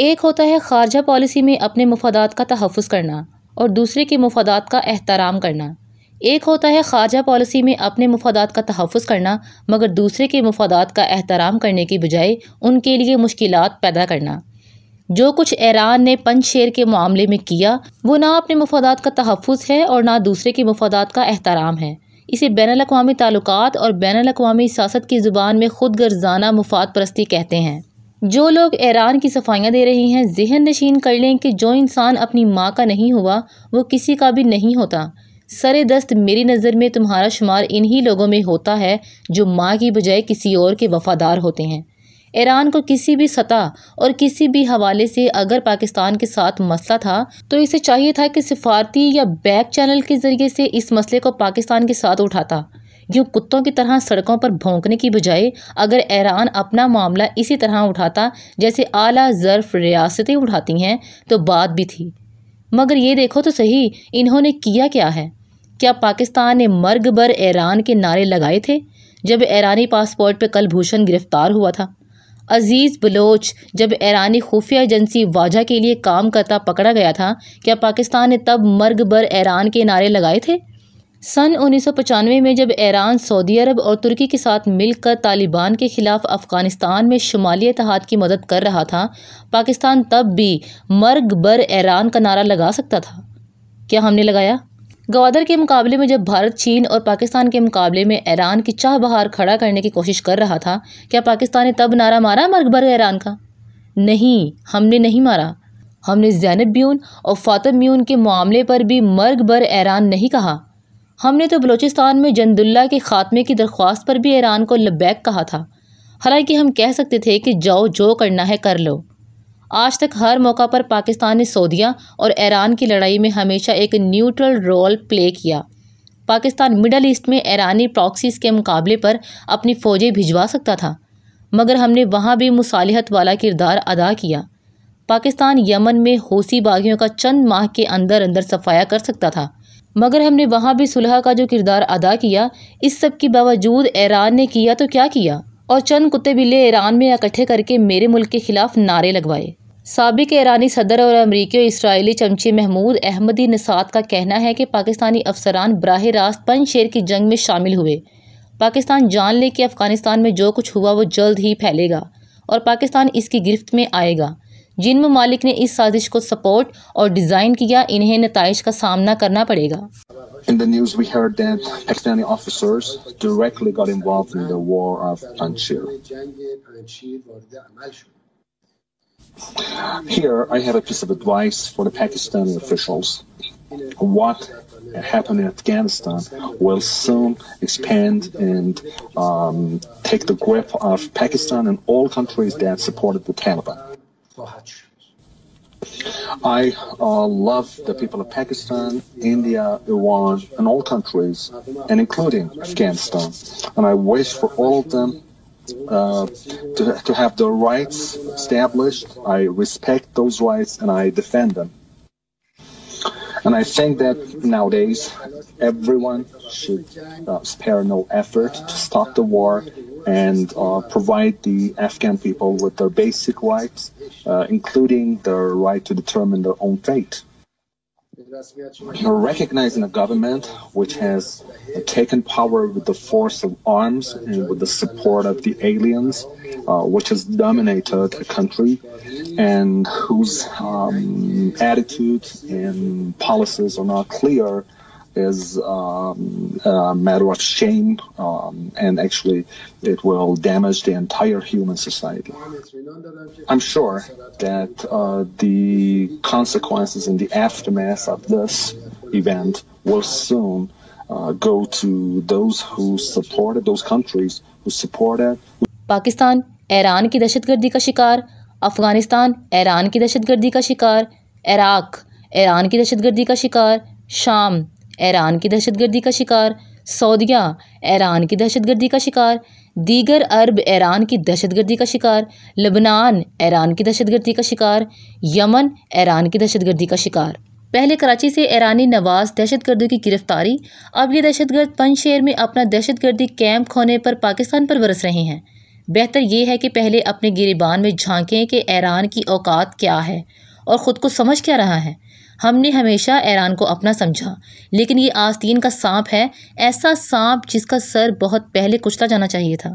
एक होता है खारजा पॉलिसी में अपने मफादात का तहफ़ करना और दूसरे के मफादात का एहतराम करना एक होता है खारजा पॉलिसी में अपने मफादात का तहफ़ करना मगर दूसरे के मफादात का एहतराम करने की बजाय उनके लिए मुश्किल पैदा करना जो कुछ ईरान ने शेर के मामले में किया वो ना अपने मफादात का तहफ़ है और ना दूसरे के मफादात का एहतराम है इसे बैन अवी ताल्लुक और बैन अवी सियासत की ज़ुबान में खुद गर्जाना मुफाद परस्ती कहते हैं जो लोग ईरान की सफाइयाँ दे रहे हैं जहन नशीन कर लें कि जो इंसान अपनी माँ का नहीं हुआ वो किसी का भी नहीं होता सरे दस्त मेरी नज़र में तुम्हारा शुमार इन्हीं लोगों में होता है जो माँ की बजाय किसी और के वफादार होते हैं ईरान को किसी भी सतह और किसी भी हवाले से अगर पाकिस्तान के साथ मसला था तो इसे चाहिए था कि सिफारती या बैक चैनल के ज़रिए से इस मसले को पाकिस्तान के साथ उठाता जो कुत्तों की तरह सड़कों पर भौंकने की बजाय अगर ईरान अपना मामला इसी तरह उठाता जैसे आला ज़र्फ रियासतें उठाती हैं तो बात भी थी मगर ये देखो तो सही इन्होंने किया क्या है क्या पाकिस्तान ने मर्ग बर ईरान के नारे लगाए थे जब ईरानी पासपोर्ट पर कलभूषण गिरफ्तार हुआ था अजीज़ बलोच जब ईरानी खुफिया एजेंसी वाजा के लिए काम करता पकड़ा गया था क्या पाकिस्तान ने तब मर्ग बर ईरान के नारे लगाए थे सन उन्नीस सौ पचानवे में जब ईरान सऊदी अरब और तुर्की के साथ मिलकर तालिबान के ख़िलाफ़ अफ़गानिस्तान में शुमाली इतिहाद की मदद कर रहा था पाकिस्तान तब भी मर्ग बर ईरान का नारा लगा सकता था क्या हमने लगाया गवादर के मुकाबले में जब भारत चीन और पाकिस्तान के मुकाबले में ईरान की चाह बहार खड़ा करने की कोशिश कर रहा था क्या पाकिस्तान ने तब नारा मारा मर्ग बर ईरान का नहीं हमने नहीं मारा हमने जैनब म्यून और फातम म्यून के मामले पर भी मर्ग बर ईरान नहीं कहा हमने तो बलूचिस्तान में जंदुल्ला के ख़ात्मे की दरख्वास्त पर भी ईरान को लब्बैक कहा था हालांकि हम कह सकते थे कि जाओ जो करना है कर लो आज तक हर मौका पर पाकिस्तान ने सऊदिया और ईरान की लड़ाई में हमेशा एक न्यूट्रल रोल प्ले किया पाकिस्तान मिडल ईस्ट में ईरानी प्रॉक्सीज के मुकाबले पर अपनी फ़ौजें भिजवा सकता था मगर हमने वहाँ भी मुसालहत वाला किरदार अदा किया पाकिस्तान यमन में होसी बागियों का चंद माह के अंदर अंदर सफाया कर सकता था मगर हमने वहाँ भी सुलह का जो किरदार अदा किया इस सब के बावजूद ईरान ने किया तो क्या किया और चंद कुत्ते बिल्ले ईरान में इकट्ठे करके मेरे मुल्क के ख़िलाफ़ नारे लगवाए सबक ईरानी सदर और अमरीकी इसराइली चमचे महमूद अहमदी नसाद का कहना है कि पाकिस्तानी अफसरान बरह रास्त पंजशेर की जंग में शामिल हुए पाकिस्तान जान ले कि अफ़गानिस्तान में जो कुछ हुआ वो जल्द ही फैलेगा और पाकिस्तान इसकी गिरफ्त में आएगा जिन ममालिक ने इस साजिश को सपोर्ट और डिज़ाइन किया इन्हें नतज का सामना करना पड़ेगा In the news, we heard that Pakistani officers directly got involved in the war of Panjshir. Here, I have a piece of advice for the Pakistani officials. What happened in Afghanistan will soon expand and um, take the grip of Pakistan and all countries that supported the Taliban. I uh, love the people of Pakistan, India, Iran, and all countries, and including Afghanistan. And I wish for all of them uh, to, to have their rights established. I respect those rights and I defend them. And I think that nowadays everyone should uh, spare no effort to stop the war and uh, provide the Afghan people with their basic rights, uh, including their right to determine their own fate. You're recognizing a government which has taken power with the force of arms and with the support of the aliens, uh, which has dominated a country and whose um, attitudes and policies are not clear is um, a matter of shame, um, and actually, it will damage the entire human society. I'm sure that uh, the consequences and the aftermath of this event will soon uh, go to those who supported those countries who supported. Pakistan, Iran की दहशतगर्दी का शिकार Afghanistan Iran की दहशतगर्दी का शिकार Iraq, Iran की दहशतगर्दी का शिकार शाम ईरान की दहशतगर्दी का शिकार सऊदिया ईरान की दहशतगर्दी का शिकार दीगर अरब ईरान की दहशतगर्दी का शिकार लबनान ईरान की दहशतगर्दी का शिकार यमन ईरान की दहशतगर्दी का शिकार पहले कराची से ईरानी नवाज दहशतगर्दों की गिरफ्तारी अब ये दहशतगर्द पंजशेर में अपना दहशतगर्दी कैंप खोने पर पाकिस्तान पर बरस रहे हैं बेहतर ये है कि पहले अपने गिरिबान में झांकें कि ईरान की औकात क्या है और ख़ुद को समझ क्या रहा है हमने हमेशा ऐरान को अपना समझा लेकिन ये आस्तीन का सांप है ऐसा सांप जिसका सर बहुत पहले कुचला जाना चाहिए था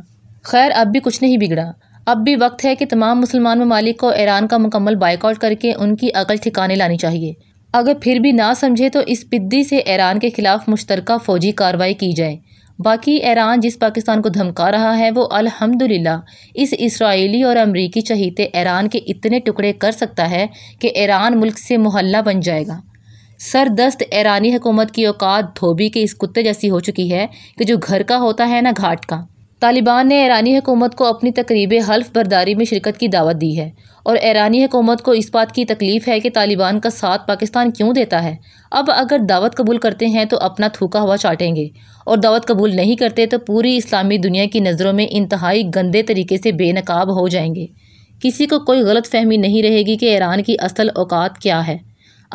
खैर अब भी कुछ नहीं बिगड़ा अब भी वक्त है कि तमाम मुसलमान ममालिक को ईरान का मुकम्मल बाइकआउट करके उनकी अकल ठिकाने लानी चाहिए अगर फिर भी ना समझे तो इस पिद्दी से ईरान के खिलाफ मुश्तर फौजी कार्रवाई की जाए बाकी ईरान जिस पाकिस्तान को धमका रहा है वो अल्हम्दुलिल्लाह इस इसराइली और अमरीकी चहीते ईरान के इतने टुकड़े कर सकता है कि ईरान मुल्क से मुहल्ला बन जाएगा सरदस्त ईरानी हुकूमत की औकात धोबी के इस कुत्ते जैसी हो चुकी है कि जो घर का होता है ना घाट का तालिबान ने ईरानी हुकूमत को अपनी तकरीब हल्फ बर्दारी में शिरकत की दावत दी है और ईरानी हुकूमत को इस बात की तकलीफ़ है कि तालिबान का साथ पाकिस्तान क्यों देता है अब अगर दावत कबूल करते हैं तो अपना थूका हुआ चाटेंगे और दावत कबूल नहीं करते तो पूरी इस्लामी दुनिया की नज़रों में इंतहाई गंदे तरीके से बेनकाब हो जाएंगे किसी को कोई गलत फहमी नहीं रहेगी कि ईरान की असल औकात क्या है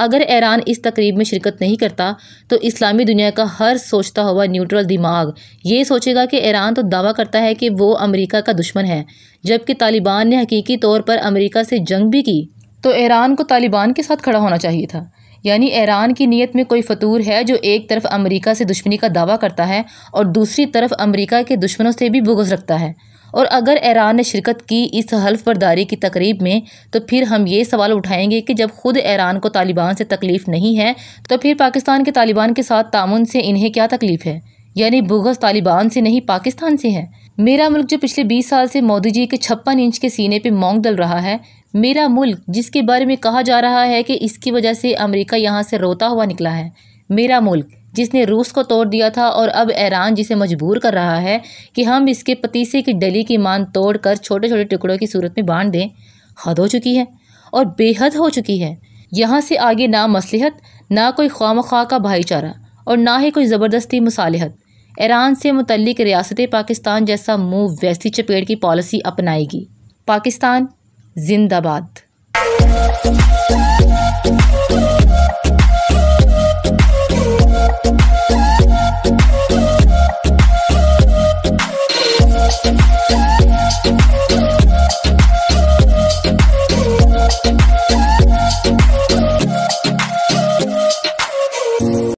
अगर ईरान इस तकरीब में शिरकत नहीं करता तो इस्लामी दुनिया का हर सोचता हुआ न्यूट्रल दिमाग ये सोचेगा कि ईरान तो दावा करता है कि वो अमेरिका का दुश्मन है जबकि तालिबान ने हकीकी तौर पर अमेरिका से जंग भी की तो ईरान को तालिबान के साथ खड़ा होना चाहिए था यानी ईरान की नीयत में कोई फतूर है जो एक तरफ अमेरिका से दुश्मनी का दावा करता है और दूसरी तरफ अमेरिका के दुश्मनों से भी बुगज रखता है और अगर ईरान ने शिरकत की इस हल्फ बर्दारी की तकरीब में तो फिर हम ये सवाल उठाएंगे कि जब खुद ईरान को तालिबान से तकलीफ़ नहीं है तो फिर पाकिस्तान के तालिबान के साथ तामन से इन्हें क्या तकलीफ़ है यानी बुगस तालिबान से नहीं पाकिस्तान से है मेरा मुल्क जो पिछले 20 साल से मोदी जी के छप्पन इंच के सीने पे मोंग डल रहा है मेरा मुल्क जिसके बारे में कहा जा रहा है कि इसकी वजह से अमेरिका यहाँ से रोता हुआ निकला है मेरा मुल्क जिसने रूस को तोड़ दिया था और अब ईरान जिसे मजबूर कर रहा है कि हम इसके पतीसे की डली की मान तोड़ कर छोटे छोटे टुकड़ों की सूरत में बांट दें हद हो चुकी है और बेहद हो चुकी है यहाँ से आगे ना मसलहत ना कोई खाम खा का भाईचारा और ना ही कोई ज़बरदस्ती मुसालहत ईरान से मुतलिक रियासत पाकिस्तान जैसा मुँह वैसी चपेट की पॉलिसी अपनाएगी पाकिस्तान जिंदाबाद